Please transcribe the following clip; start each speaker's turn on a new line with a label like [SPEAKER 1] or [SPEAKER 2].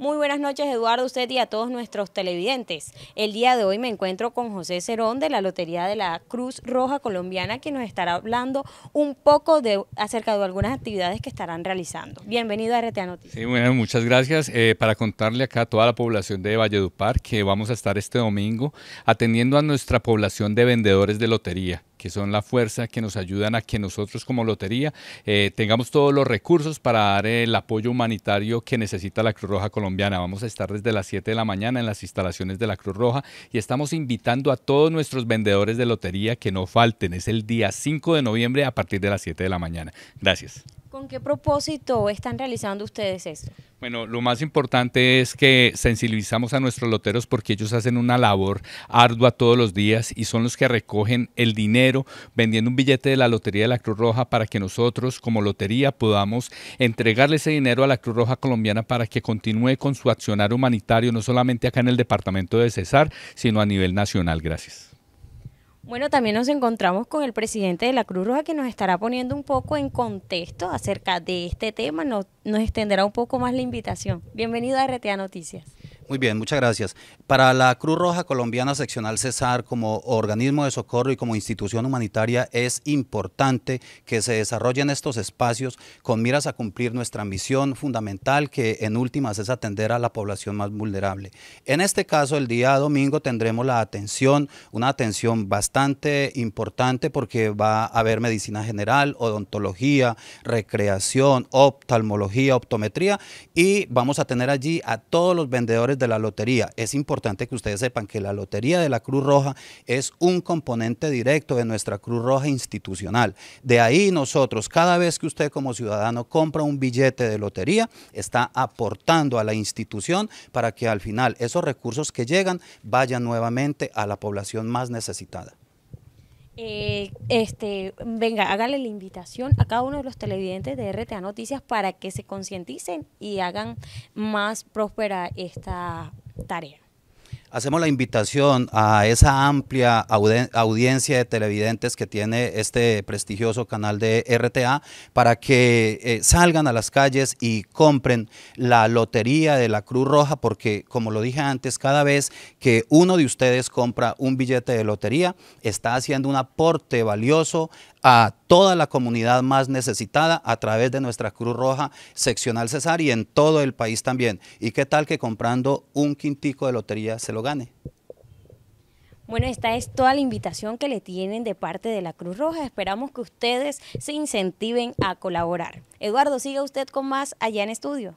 [SPEAKER 1] Muy buenas noches Eduardo, usted y a todos nuestros televidentes. El día de hoy me encuentro con José Cerón de la Lotería de la Cruz Roja Colombiana que nos estará hablando un poco de, acerca de algunas actividades que estarán realizando. Bienvenido a RTA Noticias.
[SPEAKER 2] Sí, bueno, muchas gracias. Eh, para contarle acá a toda la población de Valledupar que vamos a estar este domingo atendiendo a nuestra población de vendedores de lotería que son la fuerza que nos ayudan a que nosotros como Lotería eh, tengamos todos los recursos para dar el apoyo humanitario que necesita la Cruz Roja Colombiana. Vamos a estar desde las 7 de la mañana en las instalaciones de la Cruz Roja y estamos invitando a todos nuestros vendedores de lotería que no falten. Es el día 5 de noviembre a partir de las 7 de la mañana. Gracias.
[SPEAKER 1] ¿Con qué propósito están realizando ustedes esto?
[SPEAKER 2] Bueno, lo más importante es que sensibilizamos a nuestros loteros porque ellos hacen una labor ardua todos los días y son los que recogen el dinero vendiendo un billete de la Lotería de la Cruz Roja para que nosotros como lotería podamos entregarle ese dinero a la Cruz Roja colombiana para que continúe con su accionar humanitario no solamente acá en el departamento de Cesar, sino a nivel nacional. Gracias.
[SPEAKER 1] Bueno, también nos encontramos con el presidente de la Cruz Roja que nos estará poniendo un poco en contexto acerca de este tema, nos, nos extenderá un poco más la invitación. Bienvenido a RTA Noticias.
[SPEAKER 3] Muy bien, muchas gracias. Para la Cruz Roja Colombiana Seccional Cesar, como organismo de socorro y como institución humanitaria, es importante que se desarrollen estos espacios con miras a cumplir nuestra misión fundamental, que en últimas es atender a la población más vulnerable. En este caso, el día domingo tendremos la atención, una atención bastante importante porque va a haber medicina general, odontología, recreación, oftalmología, optometría y vamos a tener allí a todos los vendedores de la lotería. Es importante que ustedes sepan que la lotería de la Cruz Roja es un componente directo de nuestra Cruz Roja institucional. De ahí nosotros, cada vez que usted como ciudadano compra un billete de lotería, está aportando a la institución para que al final esos recursos que llegan vayan nuevamente a la población más necesitada.
[SPEAKER 1] Eh, este, venga, hágale la invitación a cada uno de los televidentes de RTA Noticias para que se concienticen y hagan más próspera esta tarea.
[SPEAKER 3] Hacemos la invitación a esa amplia audiencia de televidentes que tiene este prestigioso canal de RTA para que eh, salgan a las calles y compren la lotería de la Cruz Roja porque, como lo dije antes, cada vez que uno de ustedes compra un billete de lotería, está haciendo un aporte valioso a toda la comunidad más necesitada a través de nuestra Cruz Roja seccional Cesar y en todo el país también. ¿Y qué tal que comprando un quintico de lotería se lo gane?
[SPEAKER 1] Bueno, esta es toda la invitación que le tienen de parte de la Cruz Roja. Esperamos que ustedes se incentiven a colaborar. Eduardo, siga usted con más allá en estudio.